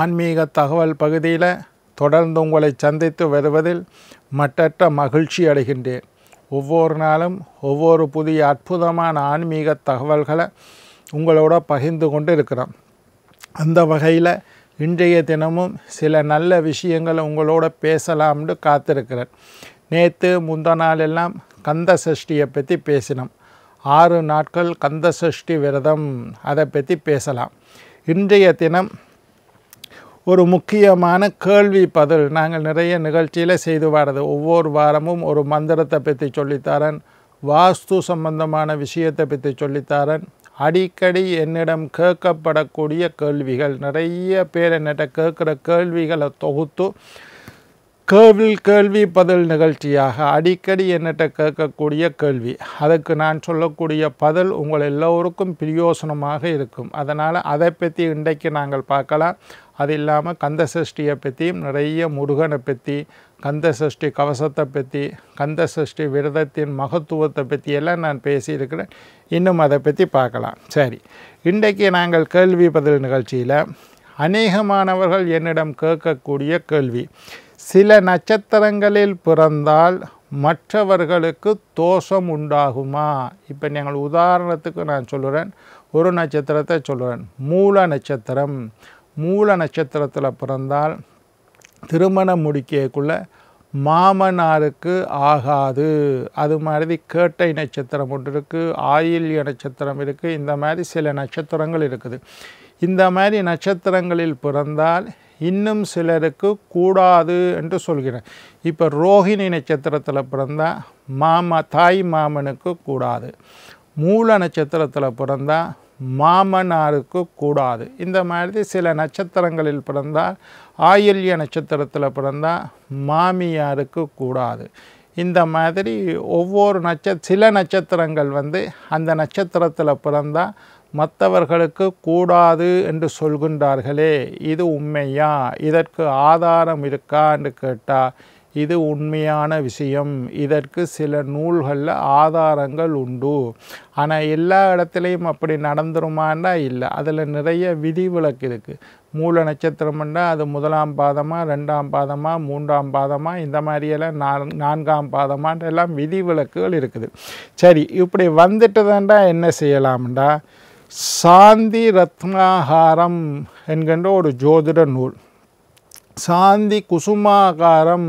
ஆன்மீக தகவல் பகுதியில் தொடர்ந்து உங்களை சந்தித்து வருவதில் மட்டற்ற மகிழ்ச்சி அடைகின்றேன் ஒவ்வொரு நாளும் ஒவ்வொரு புதிய அற்புதமான ஆன்மீக தகவல்களை உங்களோட பகிர்ந்து கொண்டு இருக்கிறோம் அந்த வகையில் இன்றைய தினமும் சில நல்ல விஷயங்களை உங்களோட பேசலாம்னு காத்திருக்கிறேன் நேற்று முந்த எல்லாம் கந்த சஷ்டியை பற்றி பேசினோம் ஆறு நாட்கள் கந்த சஷ்டி விரதம் அதை பற்றி பேசலாம் இன்றைய தினம் ஒரு முக்கியமான கேள்வி பதில் நாங்கள் நிறைய நிகழ்ச்சியில் செய்து வாடுறது ஒவ்வொரு வாரமும் ஒரு மந்திரத்தை பற்றி சொல்லித்தாரன் வாஸ்து சம்பந்தமான விஷயத்தை பற்றி சொல்லித்தாரன் அடிக்கடி என்னிடம் கேட்கப்படக்கூடிய கேள்விகள் நிறைய பேர் என்னட்ட கேட்குற கேள்விகளை தொகுத்து கேள்வில் கேள்வி பதில் நிகழ்ச்சியாக அடிக்கடி என்னட்ட கேட்கக்கூடிய கேள்வி அதுக்கு நான் சொல்லக்கூடிய பதில் உங்கள் எல்லோருக்கும் பிரயோசனமாக இருக்கும் அதனால் அதை பற்றி இன்றைக்கு நாங்கள் பார்க்கலாம் அது இல்லாமல் கந்த சஷ்டியை பற்றியும் நிறைய முருகனை பற்றி கந்த சஷ்டி கவசத்தை பற்றி கந்த சஷ்டி விரதத்தின் மகத்துவத்தை பற்றியெல்லாம் நான் பேசியிருக்கிறேன் இன்னும் அதை பற்றி பார்க்கலாம் சரி இன்றைக்கு நாங்கள் கேள்வி பதில் நிகழ்ச்சியில் அநேகமானவர்கள் என்னிடம் கேட்கக்கூடிய கேள்வி சில நட்சத்திரங்களில் பிறந்தால் மற்றவர்களுக்கு தோஷம் உண்டாகுமா இப்போ நீங்கள் உதாரணத்துக்கு நான் சொல்கிறேன் ஒரு நட்சத்திரத்தை சொல்கிறேன் மூல நட்சத்திரம் மூல நட்சத்திரத்தில் பிறந்தால் திருமணம் முடிக்கக்குள்ளே மாமனாருக்கு ஆகாது அது மாதிரி கேட்டை நட்சத்திரம் ஒன்று இருக்குது ஆயில்ய நட்சத்திரம் இருக்குது இந்த மாதிரி சில நட்சத்திரங்கள் இருக்குது இந்த மாதிரி நட்சத்திரங்களில் பிறந்தால் இன்னும் சிலருக்கு கூடாது என்று சொல்கிறேன் இப்போ ரோஹிணி நட்சத்திரத்தில் பிறந்தால் மாமா தாய் மாமனுக்கு கூடாது மூல நட்சத்திரத்தில் பிறந்தால் மாமனாருக்கு கூடாது இந்த மாதிரி சில நட்சத்திரங்களில் பிறந்தால் ஆயில்ய நட்சத்திரத்தில் பிறந்தால் மாமியாருக்கு கூடாது இந்த மாதிரி ஒவ்வொரு நட்ச சில நட்சத்திரங்கள் வந்து அந்த நட்சத்திரத்தில் பிறந்தால் மற்றவர்களுக்கு கூடாது என்று சொல்கின்றார்களே இது உண்மையா இதற்கு ஆதாரம் இருக்கா என்று கேட்டால் இது உண்மையான விஷயம் இதற்கு சில நூல்களில் ஆதாரங்கள் உண்டு ஆனால் எல்லா இடத்துலையும் அப்படி நடந்துருமான்னா இல்லை அதில் நிறைய விதிவிலக்கு இருக்குது மூல நட்சத்திரம்னா அது முதலாம் பாதமாக ரெண்டாம் பாதமாக மூன்றாம் பாதமாக இந்த மாதிரியெல்லாம் நான் நான்காம் பாதமான் எல்லாம் விதிவிலக்குகள் இருக்குது சரி இப்படி வந்துட்டு என்ன செய்யலாம்டா சாந்தி ரத்னாகாரம் என்கின்ற ஒரு ஜோதிட நூல் சாந்தி குசுமாகாரம்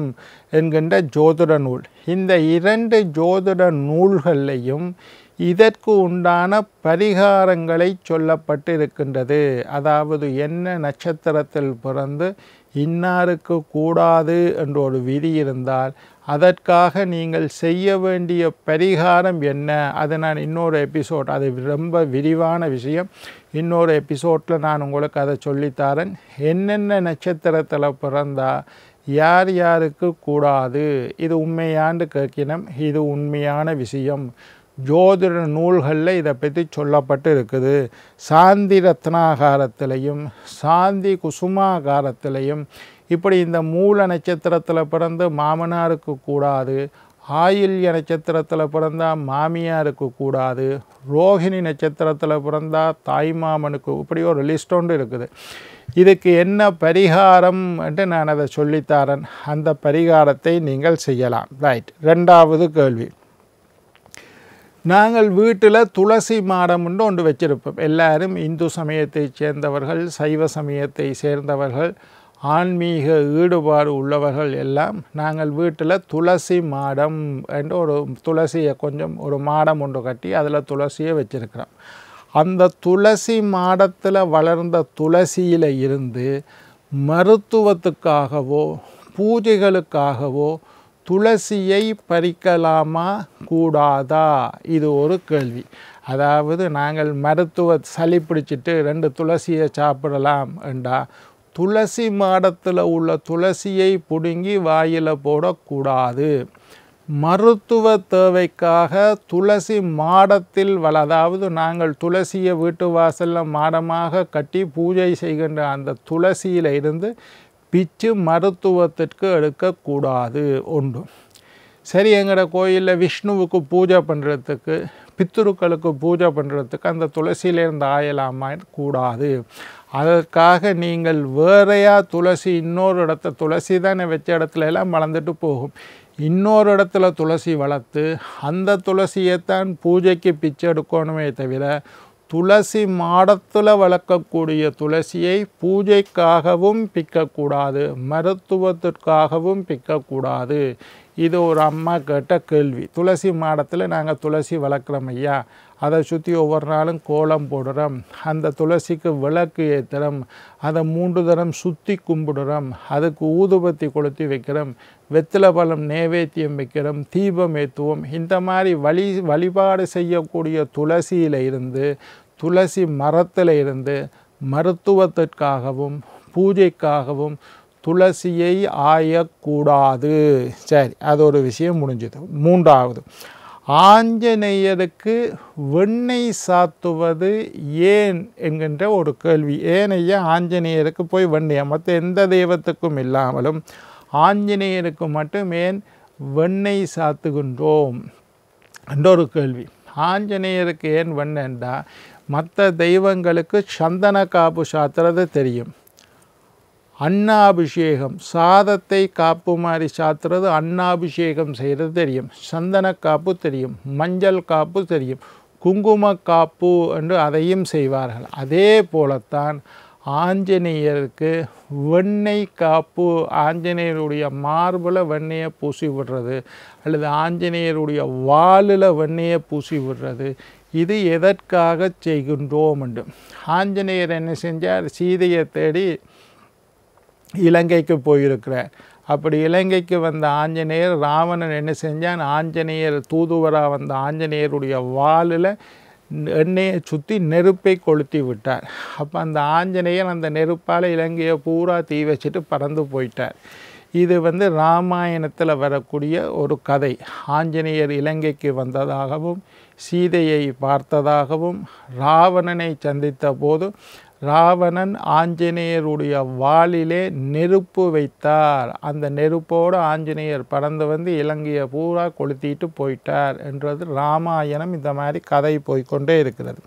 என்கின்ற ஜோதிட நூல் இந்த இரண்டு ஜோதிட நூல்கள்லையும் இதற்கு உண்டான பரிகாரங்களை சொல்லப்பட்டு இருக்கின்றது அதாவது என்ன நட்சத்திரத்தில் பிறந்து இன்னாருக்கு கூடாது என்ற ஒரு விதி இருந்தால் அதற்காக நீங்கள் செய்ய வேண்டிய பரிகாரம் என்ன அது நான் இன்னொரு எபிசோட் அது ரொம்ப விரிவான விஷயம் இன்னொரு எபிசோட்டில் நான் உங்களுக்கு அதை சொல்லித்தாரேன் என்னென்ன நட்சத்திரத்தில் பிறந்தால் யார் யாருக்கு கூடாது இது உண்மையாண்டு கேட்கினம் இது உண்மையான விஷயம் ஜோதிட நூல்களில் இதை பற்றி சொல்லப்பட்டு இருக்குது சாந்தி ரத்னாகாரத்திலையும் சாந்தி குசுமாகாரத்திலையும் இப்படி இந்த மூல நட்சத்திரத்தில் பிறந்து மாமனாருக்கு கூடாது ஆயில்ய நட்சத்திரத்தில் பிறந்தால் மாமியாருக்கு கூடாது ரோஹிணி நட்சத்திரத்தில் பிறந்தால் தாய் மாமனுக்கு இப்படி ஒரு லிஸ்ட் ஒன்று இருக்குது இதுக்கு என்ன பரிகாரம் என்று நான் அதை சொல்லித்தாரன் அந்த பரிகாரத்தை நீங்கள் செய்யலாம் ரைட் ரெண்டாவது கேள்வி நாங்கள் வீட்டில் துளசி மாடம் ஒன்று ஒன்று வச்சுருப்போம் எல்லாரும் இந்து சமயத்தை சேர்ந்தவர்கள் சைவ சமயத்தை சேர்ந்தவர்கள் ஆன்மீக ஈடுபாடு உள்ளவர்கள் எல்லாம் நாங்கள் வீட்டில் துளசி மாடம் என்று ஒரு துளசியை கொஞ்சம் ஒரு மாடம் ஒன்று கட்டி அதில் துளசியை வச்சுருக்கிறோம் அந்த துளசி மாடத்தில் வளர்ந்த துளசியில் இருந்து மருத்துவத்துக்காகவோ பூஜைகளுக்காகவோ துளசியை பறிக்கலாமா கூடாதா இது ஒரு கேள்வி அதாவது நாங்கள் மருத்துவ சளி பிடிச்சிட்டு ரெண்டு துளசியை சாப்பிடலாம் என்றால் துளசி மாடத்தில் உள்ள துளசியை பிடுங்கி வாயில் போடக்கூடாது மருத்துவ தேவைக்காக துளசி மாடத்தில் வள அதாவது நாங்கள் துளசியை வீட்டு வாசலில் மாடமாக கட்டி பூஜை செய்கின்ற அந்த துளசியில் இருந்து பிச்சு மருத்துவத்திற்கு எடுக்கக்கூடாது ஒன்று சரி எங்கட கோயிலில் விஷ்ணுவுக்கு பூஜை பண்ணுறதுக்கு பித்துருக்களுக்கு பூஜை பண்ணுறதுக்கு அந்த துளசியிலேருந்து ஆயலாமா கூடாது அதற்காக நீங்கள் வேறையா துளசி இன்னொரு இடத்த துளசி தானே வச்ச இடத்துல எல்லாம் வளர்ந்துட்டு போகும் இன்னொரு இடத்துல துளசி வளர்த்து அந்த துளசியைத்தான் பூஜைக்கு பிச்சை எடுக்கணுமே தவிர துளசி மாடத்தில் வளர்க்கக்கூடிய துளசியை பூஜைக்காகவும் பிக்கக்கூடாது மருத்துவத்திற்காகவும் பிக்கக்கூடாது இது ஒரு அம்மா கேட்ட கேள்வி துளசி மாடத்தில் நாங்கள் துளசி வளர்க்குறோம் ஐயா அதை சுற்றி ஒவ்வொரு நாளும் கோலம் போடுறோம் அந்த துளசிக்கு விளக்கு ஏற்றுறோம் அதை மூன்று தரம் சுற்றி கும்பிடுறோம் அதுக்கு ஊதுபத்தி கொளுத்தி வைக்கிறோம் வெத்தில பழம் நேவேத்தியம் வைக்கிறோம் தீபம் ஏற்றுவோம் இந்த மாதிரி வழி வழிபாடு செய்யக்கூடிய துளசியில் இருந்து துளசி மரத்தில் இருந்து மருத்துவத்திற்காகவும் பூஜைக்காகவும் துளசியை ஆயக்கூடாது சரி அது ஒரு விஷயம் முடிஞ்சது மூன்றாவது ஆஞ்சநேயருக்கு வெண்ணெய் சாத்துவது ஏன் என்கின்ற ஒரு கேள்வி ஏனைய ஆஞ்சநேயருக்கு போய் வெண்ணெய் மற்ற எந்த தெய்வத்துக்கும் இல்லாமலும் ஆஞ்சநேயருக்கு மட்டும் ஏன் வெண்ணெய் சாத்துகின்றோம் என்ற ஒரு கேள்வி ஆஞ்சநேயருக்கு ஏன் வெண்ணெண்டா மற்ற தெய்வங்களுக்கு சந்தன காப்பு சாத்துறது தெரியும் அன்னாபிஷேகம் சாதத்தை காப்பு மாதிரி சாத்துறது அன்னாபிஷேகம் செய்கிறது தெரியும் சந்தன காப்பு தெரியும் மஞ்சள் காப்பு தெரியும் குங்கும காப்பு என்று அதையும் செய்வார்கள் அதே போலத்தான் ஆஞ்சநேயருக்கு வெண்ணெய் காப்பு ஆஞ்சநேயருடைய மார்பில் வெண்ணெயை பூசி விடுறது அல்லது ஆஞ்சநேயருடைய வாலில் வெண்ணெயை பூசி விடுறது இது எதற்காக செய்கின்றோம் என்று ஆஞ்சநேயர் என்ன செஞ்சார் சீதையை தேடி இலங்கைக்கு போயிருக்கிறார் அப்படி இலங்கைக்கு வந்த ஆஞ்சநேயர் ராவணன் என்ன செஞ்சான் ஆஞ்சநேயர் தூதுவராக வந்த ஆஞ்சநேயருடைய வாலில் எண்ணெயை சுற்றி நெருப்பை கொளுத்தி விட்டார் அப்போ அந்த ஆஞ்சநேயர் அந்த நெருப்பால் இலங்கையை பூரா தீ வச்சுட்டு பறந்து போயிட்டார் இது வந்து ராமாயணத்தில் வரக்கூடிய ஒரு கதை ஆஞ்சநேயர் இலங்கைக்கு வந்ததாகவும் சீதையை பார்த்ததாகவும் ராவணனை சந்தித்த போது ராவணன் ஆஞ்சநேயருடைய வாளிலே நெருப்பு வைத்தார் அந்த நெருப்போடு ஆஞ்சநேயர் பறந்து வந்து இலங்கையை பூரா கொளுத்திட்டு போயிட்டார் என்றது ராமாயணம் இந்த மாதிரி கதை போய்கொண்டே இருக்கிறது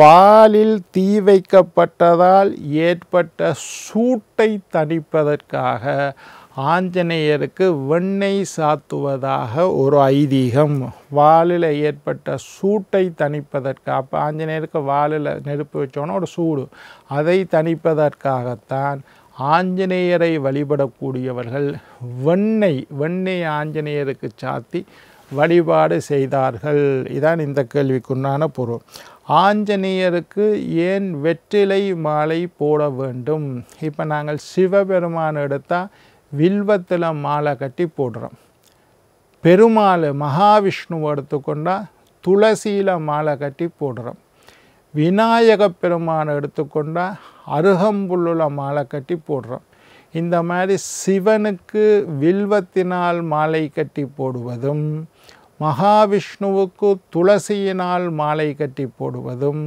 வாலில் தீ வைக்கப்பட்டதால் ஏற்பட்ட சூட்டை தணிப்பதற்காக ஆஞ்சநேயருக்கு வெண்ணெய் சாத்துவதாக ஒரு ஐதீகம் வாலில் ஏற்பட்ட சூட்டை தணிப்பதற்கு அப்போ ஆஞ்சநேயருக்கு வாலில் நெருப்பு வச்சோன்னா ஒரு சூடு அதை தணிப்பதற்காகத்தான் ஆஞ்சநேயரை வழிபடக்கூடியவர்கள் வெண்ணெய் வெண்ணெய் ஆஞ்சநேயருக்கு சாத்தி வழிபாடு செய்தார்கள் இதான் இந்த கேள்விக்குண்டான பொருள் ஆஞ்சநேயருக்கு ஏன் வெற்றிலை மாலை போட வேண்டும் இப்போ நாங்கள் சிவபெருமான் எடுத்தால் வில்வத்தில் மாலை கட்டி போடுறோம் பெருமாள் மகாவிஷ்ணுவை எடுத்துக்கொண்டால் துளசியில் மாலை கட்டி போடுறோம் விநாயக பெருமானை எடுத்துக்கொண்டால் அருகம்புல்லில் மாலை கட்டி போடுறோம் இந்த மாதிரி சிவனுக்கு வில்வத்தினால் மாலை கட்டி போடுவதும் மகாவிஷ்ணுவுக்கு துளசியினால் மாலை கட்டி போடுவதும்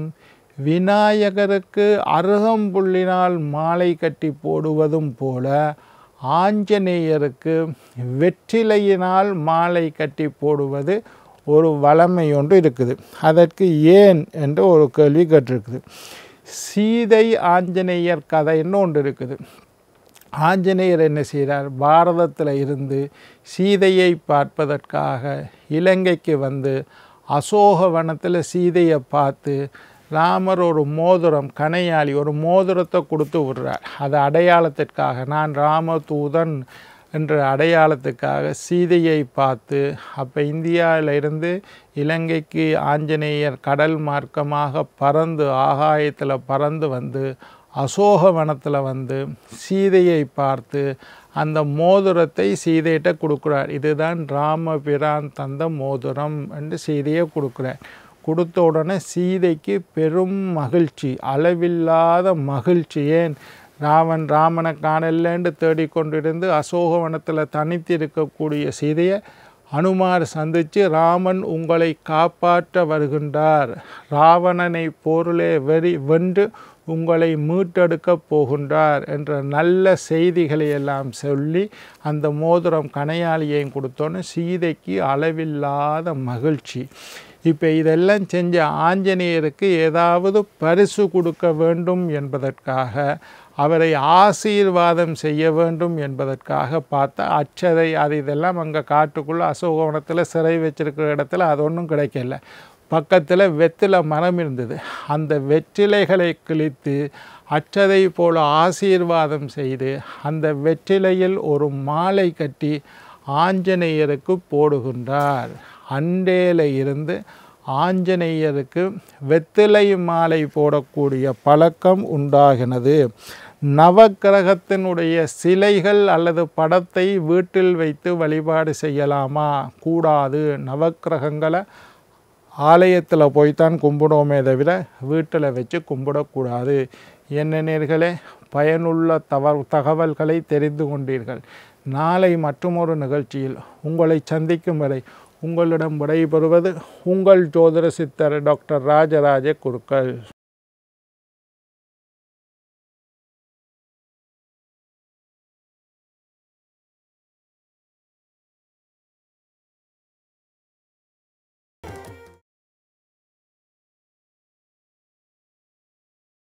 விநாயகருக்கு அருகம்புல்லினால் மாலை கட்டி போடுவதும் போல ஆஞ்சநேயருக்கு வெற்றிலையினால் மாலை கட்டி போடுவது ஒரு வளமை ஒன்று இருக்குது அதற்கு ஏன் என்று ஒரு கேள்வி கேட்டிருக்குது சீதை ஆஞ்சநேயர் கதைன்னு ஒன்று இருக்குது ஆஞ்சநேயர் என்ன செய்கிறார் பாரதத்தில் இருந்து சீதையை பார்ப்பதற்காக இலங்கைக்கு வந்து அசோக வனத்தில் சீதையை பார்த்து ராமர் ஒரு மோதிரம் கணையாளி ஒரு மோதிரத்தை கொடுத்து விடுறார் அது அடையாளத்திற்காக நான் ராம தூதன் என்ற அடையாளத்துக்காக சீதையை பார்த்து அப்போ இந்தியாவிலிருந்து இலங்கைக்கு ஆஞ்சநேயர் கடல் மார்க்கமாக பறந்து ஆகாயத்தில் பறந்து வந்து அசோக வனத்தில் வந்து சீதையை பார்த்து அந்த மோதிரத்தை சீதையிட்ட கொடுக்குறார் இதுதான் ராமபிரான் தந்த மோதிரம் என்று சீதையை கொடுக்குறார் கொடுத்த உடனே சீதைக்கு பெரும் மகிழ்ச்சி அளவில்லாத மகிழ்ச்சி ஏன் ராவன் ராமனை காணலேண்டு தேடிக்கொண்டிருந்து அசோகவனத்தில் தனித்து இருக்கக்கூடிய சீதையை அனுமார் சந்தித்து ராமன் உங்களை காப்பாற்ற வருகின்றார் ராவணனை பொருளே வெறி வென்று உங்களை மீட்டெடுக்கப் போகின்றார் என்ற நல்ல செய்திகளை எல்லாம் சொல்லி அந்த மோதிரம் கனையாளியையும் கொடுத்தோன்னு சீதைக்கு அளவில்லாத மகிழ்ச்சி இப்போ இதெல்லாம் செஞ்ச ஆஞ்சநேயருக்கு ஏதாவது பரிசு கொடுக்க வேண்டும் என்பதற்காக அவரை ஆசீர்வாதம் செய்ய வேண்டும் என்பதற்காக பார்த்தா அச்சதை அது இதெல்லாம் அங்கே காட்டுக்குள்ளே அசோகவனத்தில் சிறை வச்சிருக்கிற இடத்துல அது ஒன்றும் கிடைக்கல பக்கத்தில் வெத்தில மரம் இருந்தது அந்த வெற்றிலைகளை கிழித்து அச்சதை போல ஆசீர்வாதம் செய்து அந்த வெற்றிலையில் ஒரு மாலை கட்டி ஆஞ்சநேயருக்கு போடுகின்றார் அண்டேல இருந்து ஆஞ்சநேயருக்கு வெத்திலை மாலை போடக்கூடிய பழக்கம் உண்டாகினது நவக்கிரகத்தினுடைய சிலைகள் அல்லது படத்தை வீட்டில் வைத்து வழிபாடு செய்யலாமா கூடாது நவக்கிரகங்களை ஆலயத்தில் போய்தான் கும்பிடுவோமே தவிர வீட்டில் வச்சு கும்பிடக்கூடாது என்ன நேர்களே பயனுள்ள தவ தகவல்களை தெரிந்து கொண்டீர்கள் நாளை மற்றொரு நிகழ்ச்சியில் உங்களை சந்திக்கும் வரை உங்களிடம் விடைபெறுவது உங்கள் ஜோதிட சித்தர் டாக்டர் ராஜராஜ குருக்கள்